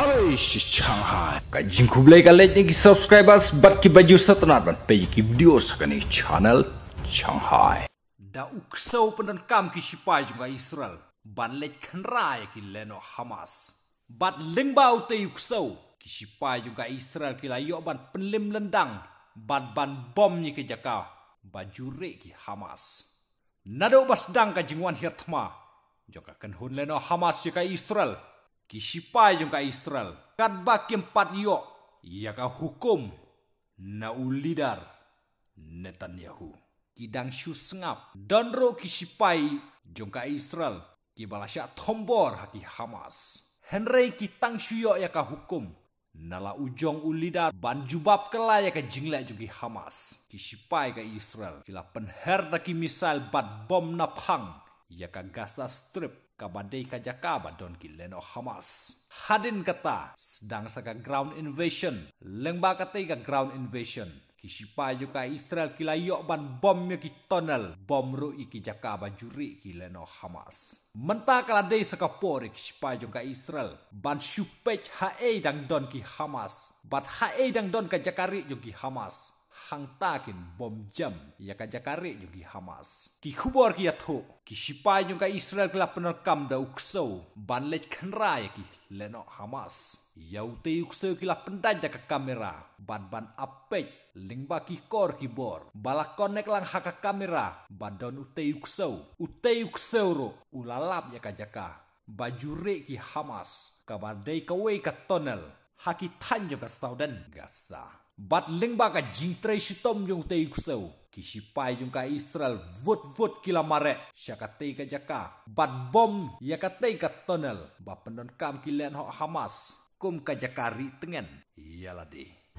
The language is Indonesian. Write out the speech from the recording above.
Arish Shanghai. Kajin kublai kalajnya ki subscribers bat ki baju setenar ban peji ki video sakani channel Shanghai. Da uksau pada kam ki shipai juga Israel. Ban lej khenraya ki leno Hamas. Bat lingba te uksau ki shipai juga Israel ki layo ban penlim lendang. Bat ban bomnya ke jaka. Baju ki Hamas. Nada ubas dang kajin wan hirtma. Joka kenhun leno Hamas jika Israel. Israel. Kishipai yung ka Israel. Kat bakim pat yo. Iya ka hukum. Na ulidar. Netanyahu. Kidang syusngap. Dan ro kishipai yung ka Israel. Kibalasya tombor haki Hamas. Henry kitang syuyok ya ka hukum. Nala ujong ulidar banjubab kela ya ka jinglek juga Hamas. Kishipai ka Israel. Kila penherda ki misal bat bom napang. Ya ka gasa Strip kabadai kajakaba don kileno Hamas. Hadin kata sedang saka ground invasion. Lengba kata ka ground invasion. Kisipayo ka Israel kilayok ban bom ki tunnel. Bom ru iki jakaba juri kileno Hamas. Mentah kaladai saka porik kisipayo ka Israel. Ban syupej hae dang don ki Hamas. Bat hae dang don ka jakari Hamas hangtakin bom jam ya ka jakare jugi Hamas. Ki kiat ki yatho ki sipai jung ka Israel kala penerkam da ukso ban lej khanra ya ki leno Hamas. Yau te ukso ki la pendan ja kamera ban ban apek lingba ki kor ki bor balak konek lang haka kamera don ute ukso ute ukso ro ulalap ya ka jaka bajure ki Hamas kabadai kawe ka tunnel, haki tanya ka saudan gasa bat lengba ka jingtre shitom yung te iksau kisipai yung ka Israel vut vut kila mare syakatei ka jaka bat bom yakatei ka tunnel ba penon kam kilen ho Hamas kum ka jakari tengen iyalah deh